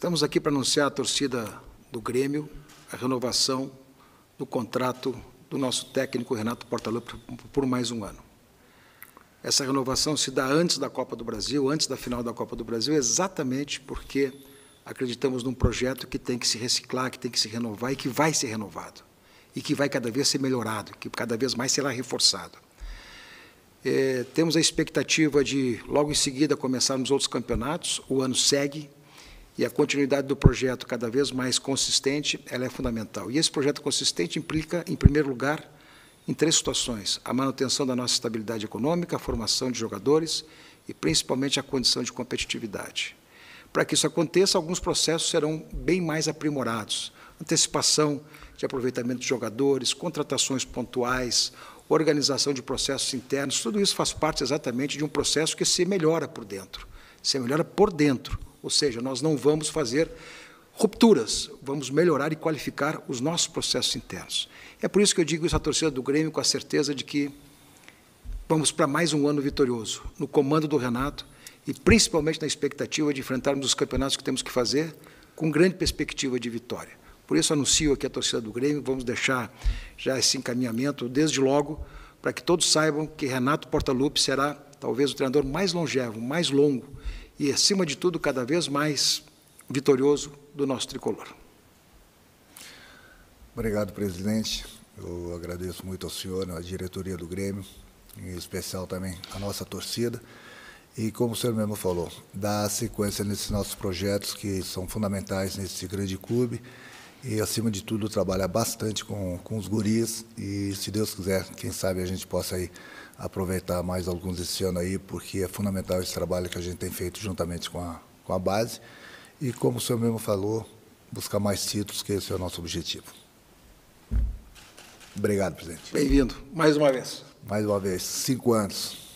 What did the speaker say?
Estamos aqui para anunciar a torcida do Grêmio a renovação do contrato do nosso técnico Renato Portalup por mais um ano. Essa renovação se dá antes da Copa do Brasil, antes da final da Copa do Brasil, exatamente porque acreditamos num projeto que tem que se reciclar, que tem que se renovar e que vai ser renovado, e que vai cada vez ser melhorado, que cada vez mais será reforçado. É, temos a expectativa de, logo em seguida, começarmos outros campeonatos, o ano segue, e a continuidade do projeto cada vez mais consistente, ela é fundamental. E esse projeto consistente implica, em primeiro lugar, em três situações: a manutenção da nossa estabilidade econômica, a formação de jogadores e principalmente a condição de competitividade. Para que isso aconteça, alguns processos serão bem mais aprimorados. Antecipação de aproveitamento de jogadores, contratações pontuais, organização de processos internos, tudo isso faz parte exatamente de um processo que se melhora por dentro. Se melhora por dentro, ou seja, nós não vamos fazer rupturas, vamos melhorar e qualificar os nossos processos internos. É por isso que eu digo isso à torcida do Grêmio com a certeza de que vamos para mais um ano vitorioso, no comando do Renato e principalmente na expectativa de enfrentarmos os campeonatos que temos que fazer com grande perspectiva de vitória. Por isso anuncio aqui a torcida do Grêmio, vamos deixar já esse encaminhamento desde logo, para que todos saibam que Renato Portaluppi será talvez o treinador mais longevo, mais longo e, acima de tudo, cada vez mais vitorioso do nosso tricolor. Obrigado, presidente. Eu agradeço muito ao senhor, à diretoria do Grêmio, em especial também à nossa torcida. E como o senhor mesmo falou, dar sequência nesses nossos projetos que são fundamentais nesse grande clube e, acima de tudo, trabalhar bastante com, com os guris. E, se Deus quiser, quem sabe a gente possa aí aproveitar mais alguns esse ano aí, porque é fundamental esse trabalho que a gente tem feito juntamente com a, com a base. E, como o senhor mesmo falou, buscar mais títulos, que esse é o nosso objetivo. Obrigado, presidente. Bem-vindo, mais uma vez. Mais uma vez, cinco anos.